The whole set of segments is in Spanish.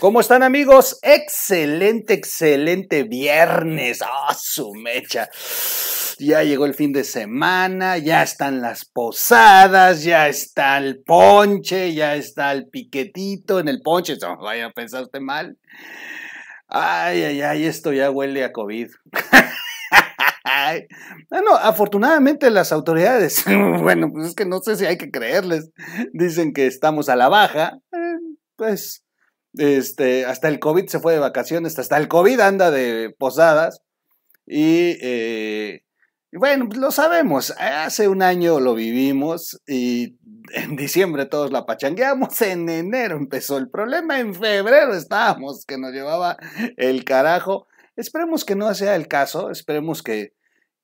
¿Cómo están amigos? Excelente, excelente viernes. ¡Ah, su mecha! Ya llegó el fin de semana, ya están las posadas, ya está el ponche, ya está el piquetito en el ponche. No, vaya, pensaste mal. Ay, ay, ay, esto ya huele a COVID. Bueno, afortunadamente las autoridades, bueno, pues es que no sé si hay que creerles, dicen que estamos a la baja. Eh, pues este, hasta el COVID se fue de vacaciones, hasta el COVID anda de posadas. Y eh, bueno, pues, lo sabemos, hace un año lo vivimos y en diciembre todos la pachangueamos, en enero empezó el problema, en febrero estábamos que nos llevaba el carajo. Esperemos que no sea el caso, esperemos que,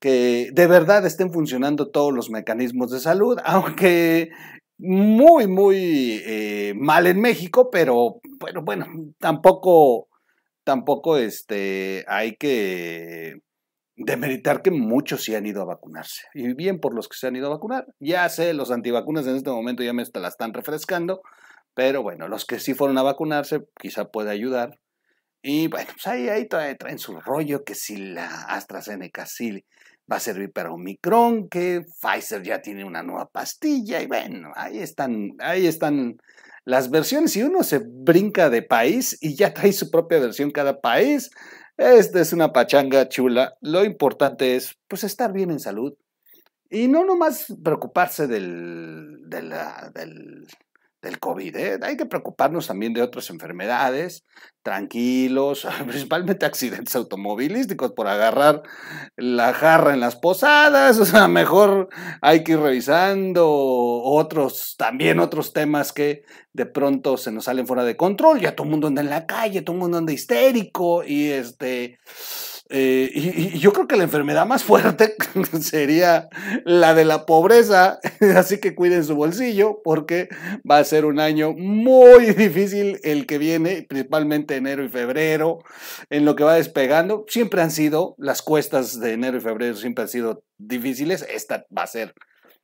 que de verdad estén funcionando todos los mecanismos de salud, aunque muy, muy eh, mal en México, pero bueno, bueno, tampoco, tampoco este, hay que demeritar que muchos sí han ido a vacunarse. Y bien por los que se han ido a vacunar. Ya sé, los antivacunas en este momento ya me están refrescando, pero bueno, los que sí fueron a vacunarse quizá puede ayudar. Y bueno, pues ahí, ahí traen su rollo que si la AstraZeneca sí va a servir para Omicron, que Pfizer ya tiene una nueva pastilla y bueno, ahí están, ahí están las versiones y uno se brinca de país y ya trae su propia versión cada país. Esta es una pachanga chula. Lo importante es pues estar bien en salud y no nomás preocuparse del, del COVID. ¿eh? Hay que preocuparnos también de otras enfermedades, tranquilos, principalmente accidentes automovilísticos por agarrar la jarra en las posadas. O sea, mejor hay que ir revisando otros, también otros temas que de pronto se nos salen fuera de control. Ya todo el mundo anda en la calle, todo el mundo anda histérico y este eh, y, yo creo que la enfermedad más fuerte sería la de la pobreza, así que cuiden su bolsillo porque va a ser un año muy difícil el que viene, principalmente enero y febrero, en lo que va despegando. Siempre han sido, las cuestas de enero y febrero siempre han sido difíciles, esta va a ser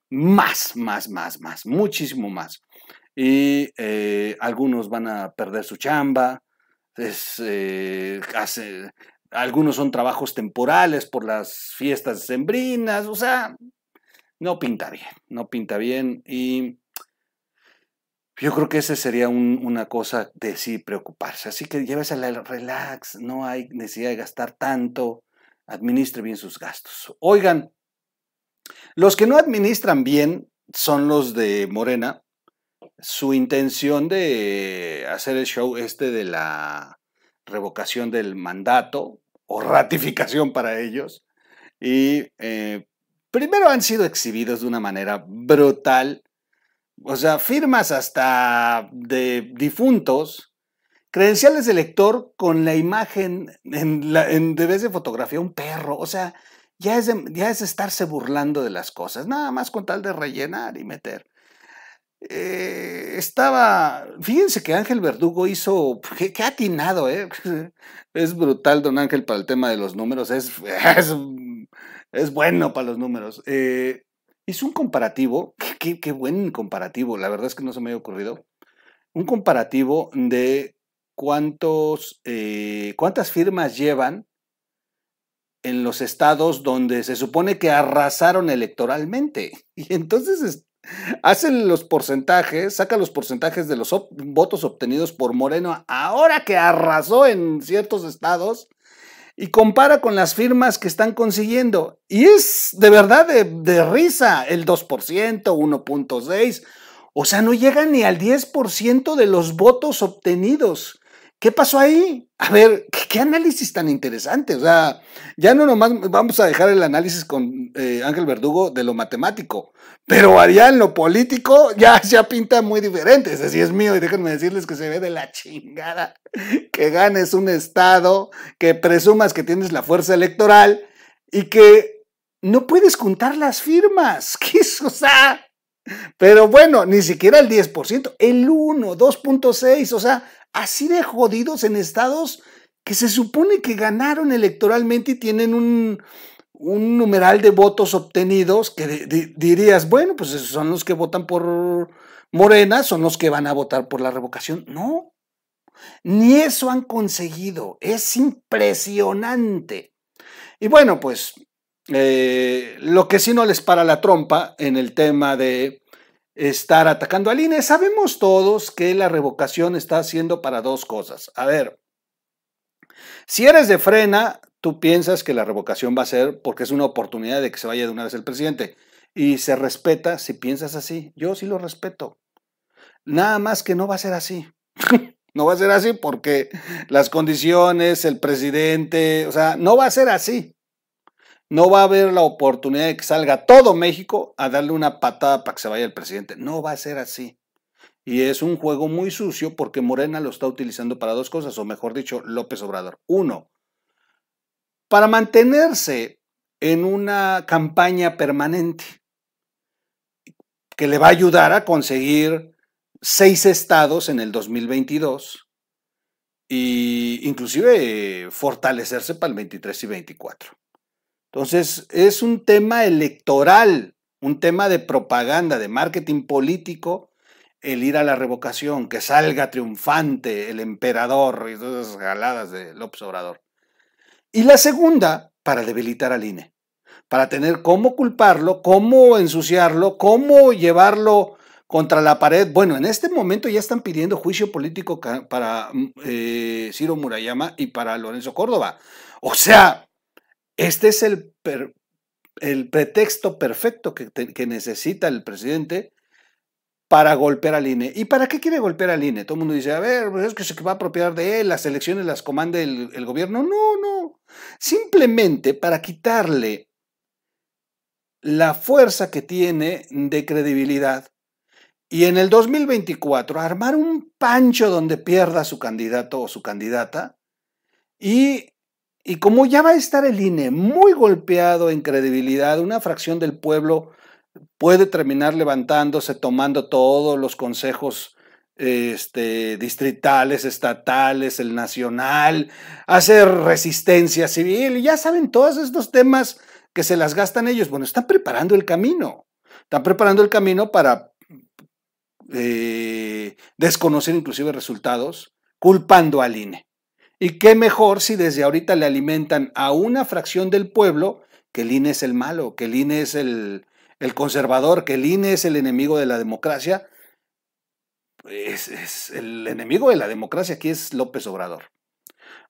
más, más, más, más, muchísimo más. Y eh, algunos van a perder su chamba, es, eh, hace, algunos son trabajos temporales por las fiestas sembrinas, o sea, no pinta bien, no pinta bien y yo creo que esa sería una cosa de sí preocuparse. Así que llévesela al relax, no hay necesidad de gastar tanto, administre bien sus gastos. Oigan, los que no administran bien son los de Morena. Su intención de hacer el show este de la revocación del mandato o ratificación para ellos. Y eh, primero han sido exhibidos de una manera brutal. O sea, firmas hasta de difuntos, credenciales de lector con la imagen en, la, en de de fotografía un perro. O sea, ya es, ya es estarse burlando de las cosas, nada más con tal de rellenar y meter. Eh, estaba, fíjense que Ángel Verdugo hizo, pues, qué atinado, ¿eh? Es brutal don Ángel para el tema de los números, es, es, bueno para los números. Eh, hizo un comparativo, qué buen comparativo, la verdad es que no se me había ocurrido, un comparativo de cuántos, cuántas firmas llevan en los estados donde se supone que arrasaron electoralmente. Y entonces Hacen los porcentajes, saca los porcentajes de los votos obtenidos por Moreno ahora que arrasó en ciertos estados y compara con las firmas que están consiguiendo. Y es de verdad de, de risa el 2%, 1.6%. O sea, no llega ni al 10% de los votos obtenidos. ¿Qué pasó ahí? A ver, ¿qué, análisis tan interesante? O sea, ya no nomás vamos a dejar el análisis con eh, Ángel Verdugo de lo matemático, pero allá lo político ya, ya pinta muy diferente. Así es mío y déjenme decirles que se ve de la chingada que ganes un estado, que presumas que tienes la fuerza electoral y que no puedes juntar las firmas. ¿Qué es? O sea, pero bueno, ni siquiera el 10%, el 1, 2.6, o sea, así de jodidos en estados que se supone que ganaron electoralmente y tienen un, numeral de votos obtenidos que dirías, bueno, pues son los que votan por Morena, son los que van a votar por la revocación. No, ni eso han conseguido. Es impresionante. Y bueno, pues eh, lo que sí no les para la trompa en el tema de estar atacando al INE. Sabemos todos que la revocación está haciendo para dos cosas. A ver, si eres de frena, tú piensas que la revocación va a ser porque es una oportunidad de que se vaya de una vez el presidente. Y se respeta si piensas así. Yo sí lo respeto. Nada más que no va a ser así. no va a ser así porque las condiciones, el presidente, o sea, no va a ser así. No va a haber la oportunidad de que salga todo México a darle una patada para que se vaya el presidente. No va a ser así. Y es un juego muy sucio porque Morena lo está utilizando para dos cosas, o mejor dicho, López Obrador. Uno, para mantenerse en una campaña permanente que le va a ayudar a conseguir seis estados en el 2022 e inclusive fortalecerse para el 23 y 24. Entonces, es un tema electoral, un tema de propaganda, de marketing político, el ir a la revocación, que salga triunfante el emperador y todas esas galadas de López Obrador. Y la segunda, para debilitar al INE, para tener cómo culparlo, cómo ensuciarlo, cómo llevarlo contra la pared. Bueno, en este momento ya están pidiendo juicio político para mm, eh, Ciro Murayama y para Lorenzo Córdoba. O sea, este es el, pretexto perfecto que, necesita el presidente para golpear al INE. ¿Y para qué quiere golpear al INE? Todo el mundo dice, a ver, pues es que se va a apropiar de él, las elecciones las comanda el, el gobierno. No, no. Simplemente para quitarle la fuerza que tiene de credibilidad y en el 2024 armar un pancho donde pierda su candidato o su candidata y y como ya va a estar el INE muy golpeado en credibilidad, una fracción del pueblo puede terminar levantándose, tomando todos los consejos este, distritales, estatales, el nacional, hacer resistencia civil, y ya saben todos estos temas que se las gastan ellos. Bueno, están preparando el camino, están preparando el camino para eh, desconocer inclusive resultados, culpando al INE. Y qué mejor si desde ahorita le alimentan a una fracción del pueblo que el INE es el malo, que el INE es el, conservador, que el INE es el enemigo de la democracia. Es, es, el enemigo de la democracia aquí es López Obrador.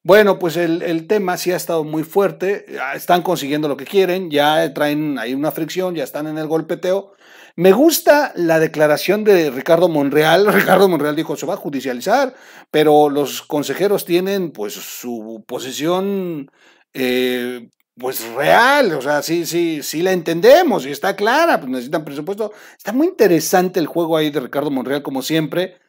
Bueno, pues el, el, tema sí ha estado muy fuerte, están consiguiendo lo que quieren, ya traen ahí una fricción, ya están en el golpeteo, me gusta la declaración de Ricardo Monreal. Ricardo Monreal dijo, se va a judicializar, pero los consejeros tienen pues su posición eh, pues real, o sea, sí, sí, sí la entendemos y está clara, pues necesitan presupuesto. Está muy interesante el juego ahí de Ricardo Monreal, como siempre,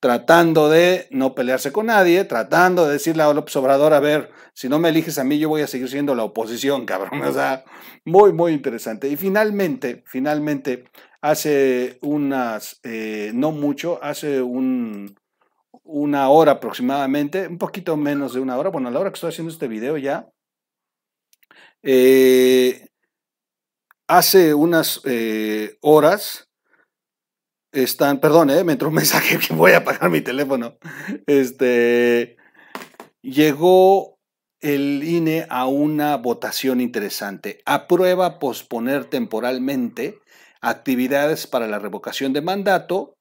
tratando de no pelearse con nadie, tratando de decirle a López Obrador, a ver, si no me eliges a mí, yo voy a seguir siendo la oposición, cabrón. O sea, muy, muy interesante. Y finalmente, finalmente, hace unas, eh, no mucho, hace una hora aproximadamente, un poquito menos de una hora, bueno, a la hora que estoy haciendo este video ya, eh, hace unas eh, horas, están, perdón, me entró un mensaje que voy a apagar mi teléfono, este, llegó el INE a una votación interesante, aprueba posponer temporalmente actividades para la revocación de mandato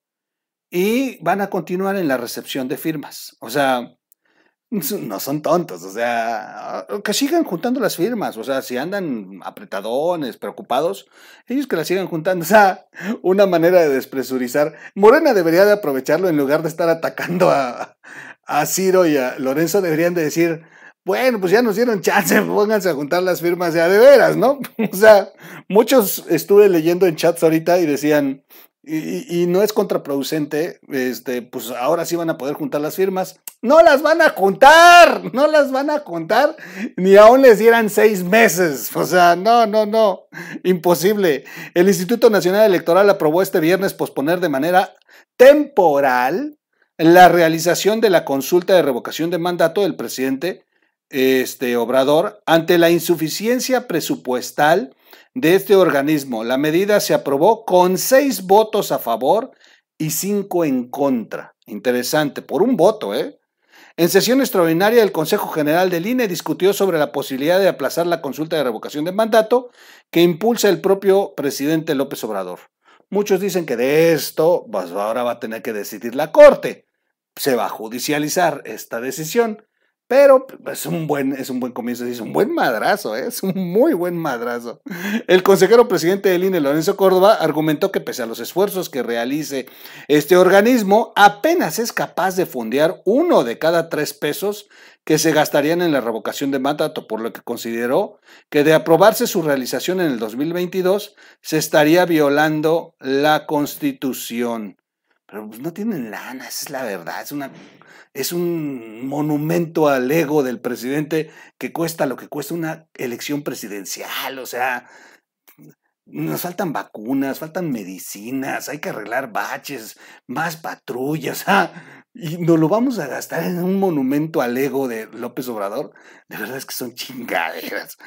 y van a continuar en la recepción de firmas. O sea, no son tontos, o sea, que sigan juntando las firmas, o sea, si andan apretadones, preocupados, ellos que las sigan juntando, o sea, una manera de despresurizar. Morena debería de aprovecharlo en lugar de estar atacando a, a Ciro y a Lorenzo, deberían de decir, bueno, pues ya nos dieron chance, pónganse a juntar las firmas ya de veras, ¿no? O sea, muchos estuve leyendo en chats ahorita y decían, y, no es contraproducente, este, pues ahora sí van a poder juntar las firmas. No las van a juntar, no las van a juntar, ni aún les dieran seis meses. O sea, no, no, no, imposible. El Instituto Nacional Electoral aprobó este viernes posponer de manera temporal la realización de la consulta de revocación de mandato del presidente este Obrador ante la insuficiencia presupuestal de este organismo. La medida se aprobó con seis votos a favor y cinco en contra. Interesante, por un voto, ¿eh? En sesión extraordinaria, el Consejo General del INE discutió sobre la posibilidad de aplazar la consulta de revocación de mandato que impulsa el propio presidente López Obrador. Muchos dicen que de esto pues, ahora va a tener que decidir la Corte. Se va a judicializar esta decisión. Pero pues, es un buen, es un buen comienzo, es un buen madrazo, ¿eh? es un muy buen madrazo. El consejero presidente del INE, Lorenzo Córdoba, argumentó que pese a los esfuerzos que realice este organismo, apenas es capaz de fundear uno de cada tres pesos que se gastarían en la revocación de mandato, por lo que consideró que de aprobarse su realización en el 2022, se estaría violando la constitución. Pero pues, no tienen lana, esa es la verdad, es una es un monumento al ego del presidente que cuesta lo que cuesta una elección presidencial, o sea, nos faltan vacunas, faltan medicinas, hay que arreglar baches, más patrullas, y nos lo vamos a gastar en un monumento al ego de López Obrador, de verdad es que son chingaderas.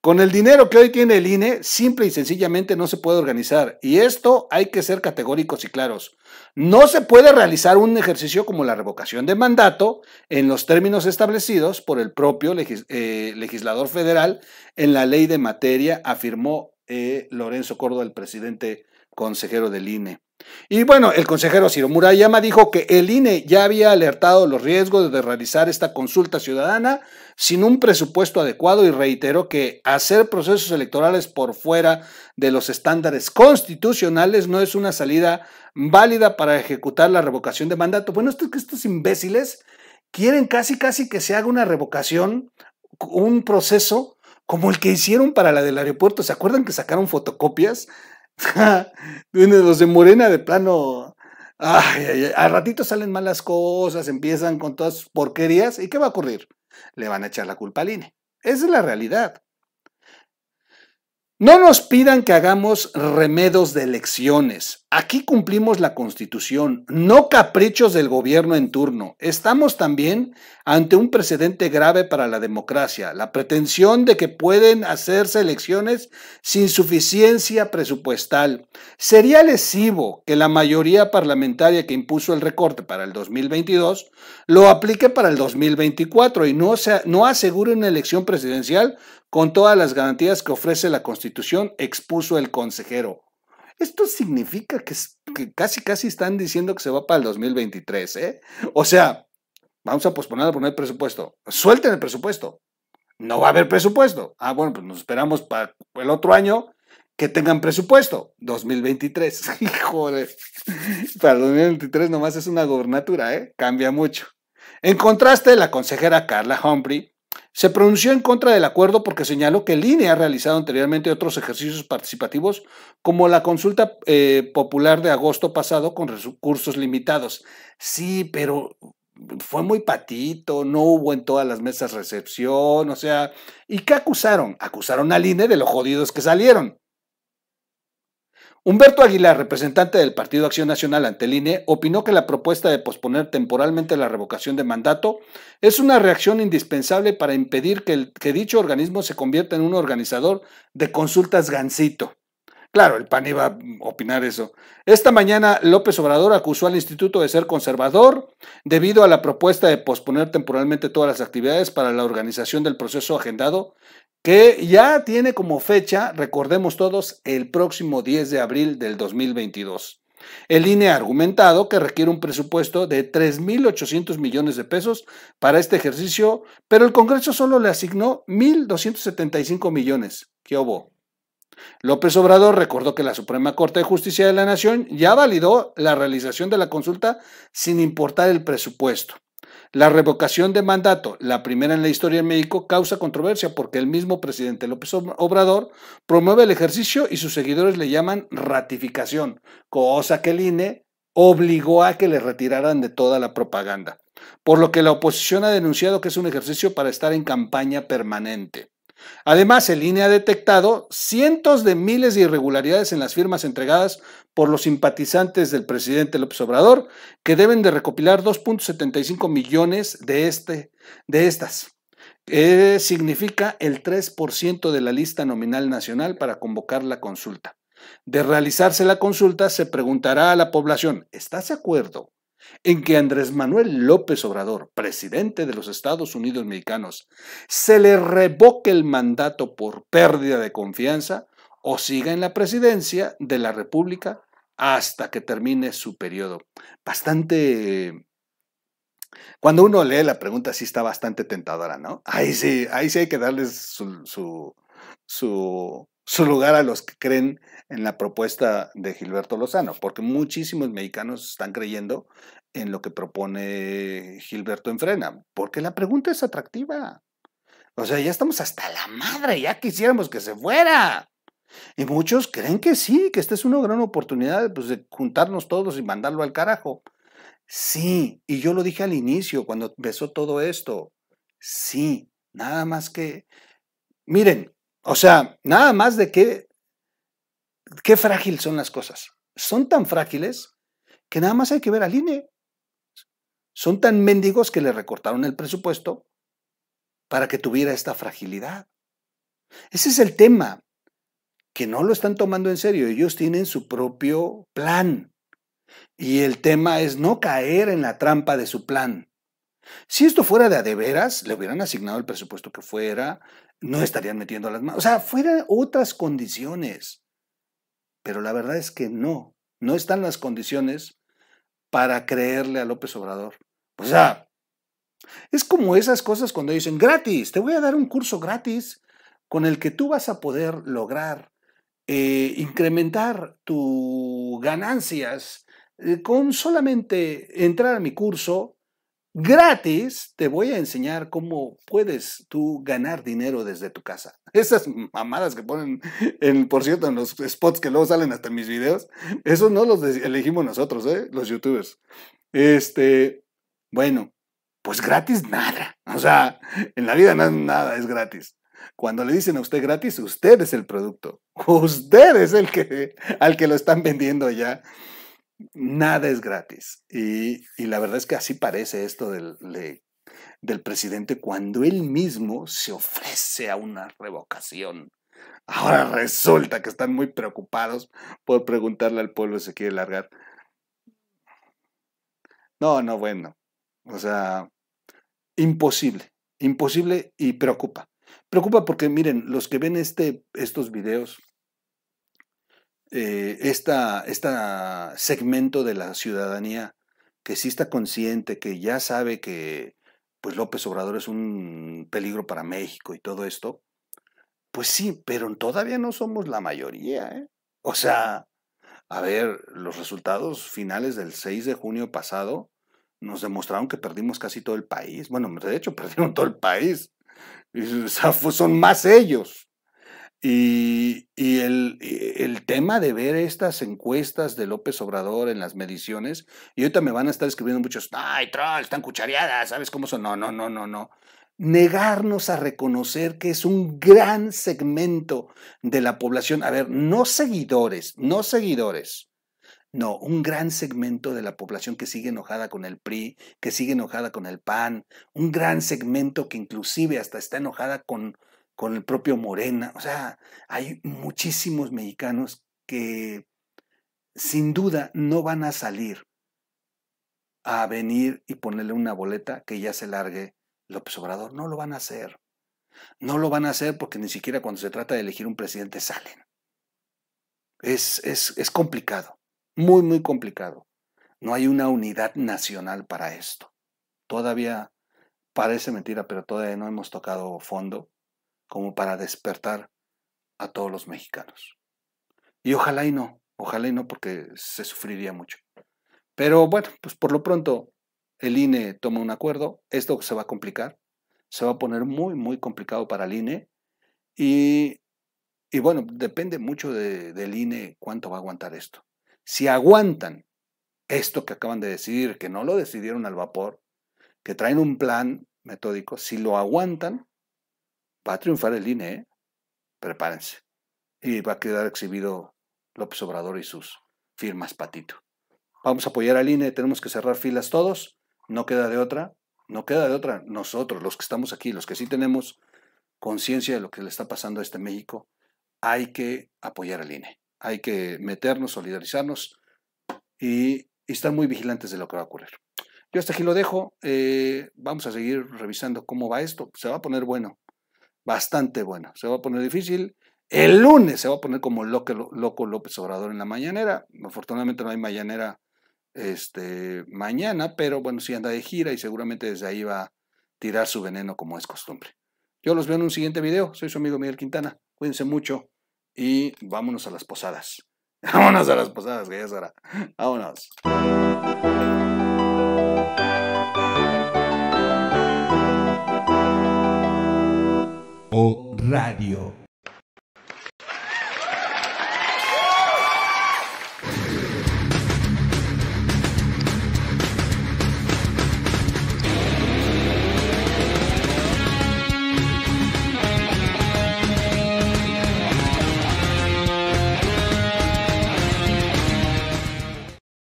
Con el dinero que hoy tiene el INE, simple y sencillamente no se puede organizar. Y esto hay que ser categóricos y claros. No se puede realizar un ejercicio como la revocación de mandato en los términos establecidos por el propio eh, legislador federal en la ley de materia, afirmó eh, Lorenzo Córdoba, el presidente consejero del INE. Y bueno, el consejero Ciro Murayama dijo que el INE ya había alertado los riesgos de realizar esta consulta ciudadana sin un presupuesto adecuado y reiteró que hacer procesos electorales por fuera de los estándares constitucionales no es una salida válida para ejecutar la revocación de mandato. Bueno, estos, estos imbéciles quieren casi, casi que se haga una revocación, un proceso como el que hicieron para la del aeropuerto. ¿Se acuerdan que sacaron fotocopias los de Morena de plano. Ay, al ratito salen malas cosas, empiezan con todas sus porquerías. ¿Y qué va a ocurrir? Le van a echar la culpa al INE. Esa es la realidad. No nos pidan que hagamos remedos de elecciones. Aquí cumplimos la constitución, no caprichos del gobierno en turno. Estamos también ante un precedente grave para la democracia, la pretensión de que pueden hacerse elecciones sin suficiencia presupuestal. Sería lesivo que la mayoría parlamentaria que impuso el recorte para el 2022 lo aplique para el 2024 y no, no asegure una elección presidencial con todas las garantías que ofrece la Constitución, expuso el consejero. Esto significa que, casi, casi están diciendo que se va para el 2023, ¿eh? O sea, vamos a posponer a poner presupuesto. Suelten el presupuesto. No va a haber presupuesto. Ah, bueno, pues nos esperamos para el otro año que tengan presupuesto. 2023. Híjole. Para el 2023 nomás es una gobernatura, ¿eh? Cambia mucho. En contraste, la consejera Carla Humphrey se pronunció en contra del acuerdo porque señaló que el INE ha realizado anteriormente otros ejercicios participativos, como la consulta eh, popular de agosto pasado con recursos limitados. Sí, pero fue muy patito, no hubo en todas las mesas recepción, o sea, ¿y qué acusaron? Acusaron al INE de lo jodidos que salieron. Humberto Aguilar, representante del Partido Acción Nacional ante el INE, opinó que la propuesta de posponer temporalmente la revocación de mandato es una reacción indispensable para impedir que, que dicho organismo se convierta en un organizador de consultas gancito. Claro, el PAN iba a opinar eso. Esta mañana López Obrador acusó al instituto de ser conservador debido a la propuesta de posponer temporalmente todas las actividades para la organización del proceso agendado que ya tiene como fecha, recordemos todos, el próximo 10 de abril del 2022. El INE ha argumentado que requiere un presupuesto de 3.800 millones de pesos para este ejercicio, pero el Congreso solo le asignó 1.275 millones. ¿Qué hubo? López Obrador recordó que la Suprema Corte de Justicia de la Nación ya validó la realización de la consulta sin importar el presupuesto. La revocación de mandato, la primera en la historia en México, causa controversia porque el mismo presidente López Obrador promueve el ejercicio y sus seguidores le llaman ratificación, cosa que el INE obligó a que le retiraran de toda la propaganda, por lo que la oposición ha denunciado que es un ejercicio para estar en campaña permanente. Además, el INE ha detectado cientos de miles de irregularidades en las firmas entregadas por los simpatizantes del presidente López Obrador, que deben de recopilar 2.75 millones de, este, de estas. que eh, significa el 3% de la lista nominal nacional para convocar la consulta. De realizarse la consulta, se preguntará a la población, ¿estás de acuerdo en que Andrés Manuel López Obrador, presidente de los Estados Unidos mexicanos, se le revoque el mandato por pérdida de confianza o siga en la presidencia de la República hasta que termine su periodo. Bastante... Cuando uno lee la pregunta sí está bastante tentadora, ¿no? Ahí sí, ahí sí hay que darles su su lugar a los que creen en la propuesta de Gilberto Lozano, porque muchísimos mexicanos están creyendo en lo que propone Gilberto Enfrena, porque la pregunta es atractiva. O sea, ya estamos hasta la madre, ya quisiéramos que se fuera. Y muchos creen que sí, que esta es una gran oportunidad pues, de juntarnos todos y mandarlo al carajo. Sí, y yo lo dije al inicio, cuando empezó todo esto. Sí, nada más que... Miren, o sea, nada más de qué, qué frágil son las cosas. Son tan frágiles que nada más hay que ver al INE. Son tan mendigos que le recortaron el presupuesto para que tuviera esta fragilidad. Ese es el tema, que no lo están tomando en serio. Ellos tienen su propio plan. Y el tema es no caer en la trampa de su plan. Si esto fuera de adeveras, de veras, le hubieran asignado el presupuesto que fuera, no estarían metiendo las manos. O sea, fueran otras condiciones. Pero la verdad es que no, no están las condiciones para creerle a López Obrador. O sea, es como esas cosas cuando dicen, gratis, te voy a dar un curso gratis con el que tú vas a poder lograr eh, incrementar tus ganancias eh, con solamente entrar a mi curso gratis te voy a enseñar cómo puedes tú ganar dinero desde tu casa. Esas mamadas que ponen, por cierto, en los spots que luego salen hasta en mis videos, esos no los elegimos nosotros, ¿eh? los youtubers. Este, bueno, pues gratis nada. O sea, en la vida nada es gratis. Cuando le dicen a usted gratis, usted es el producto. Usted es el que, al que lo están vendiendo ya nada es gratis. Y, la verdad es que así parece esto del, del presidente cuando él mismo se ofrece a una revocación. Ahora resulta que están muy preocupados por preguntarle al pueblo si se quiere largar. No, no, bueno. O sea, imposible, imposible y preocupa. Preocupa porque miren, los que ven este, estos videos, este esta, esta, segmento de la ciudadanía que sí está consciente, que ya sabe que pues López Obrador es un peligro para México y todo esto, pues sí, pero todavía no somos la mayoría. ¿eh? O sea, a ver, los resultados finales del 6 de junio pasado nos demostraron que perdimos casi todo el país. Bueno, de hecho, perdieron todo el país. son más ellos y, el, e, el, tema de ver estas encuestas de López Obrador en las mediciones, y ahorita me van a estar escribiendo muchos, ay, troll, están cuchareadas, ¿sabes cómo son? No, no, no, no, no. Negarnos a reconocer que es un gran segmento de la población, a ver, no seguidores, no seguidores, no, un gran segmento de la población que sigue enojada con el PRI, que sigue enojada con el PAN, un gran segmento que inclusive hasta está enojada con, con el propio Morena. O sea, hay muchísimos mexicanos que sin duda no van a salir a venir y ponerle una boleta que ya se largue López Obrador. No lo van a hacer. No lo van a hacer porque ni siquiera cuando se trata de elegir un presidente salen. Es, es complicado, muy, muy complicado. No hay una unidad nacional para esto. Todavía parece mentira, pero todavía no hemos tocado fondo como para despertar a todos los mexicanos. Y ojalá y no, ojalá y no, porque se sufriría mucho. Pero bueno, pues por lo pronto el INE toma un acuerdo, esto se va a complicar, se va a poner muy, muy complicado para el INE y, bueno, depende mucho de, del INE cuánto va a aguantar esto. Si aguantan esto que acaban de decidir, que no lo decidieron al vapor, que traen un plan metódico, si lo aguantan, Va a triunfar el INE, ¿eh? prepárense. Y va a quedar exhibido López Obrador y sus firmas patito. Vamos a apoyar al INE, tenemos que cerrar filas todos, no queda de otra, no queda de otra. Nosotros, los que estamos aquí, los que sí tenemos conciencia de lo que le está pasando a este México, hay que apoyar al INE, hay que meternos, solidarizarnos y, estar muy vigilantes de lo que va a ocurrir. Yo hasta aquí lo dejo, eh, vamos a seguir revisando cómo va esto, se va a poner bueno bastante bueno, Se va a poner difícil. El lunes se va a poner como loco, López Obrador en la mañanera. Afortunadamente no hay mañanera este, mañana, pero bueno, sí anda de gira y seguramente desde ahí va a tirar su veneno como es costumbre. Yo los veo en un siguiente video. Soy su amigo Miguel Quintana. Cuídense mucho y vámonos a las posadas. Vámonos a las posadas, que ya Vámonos. Radio.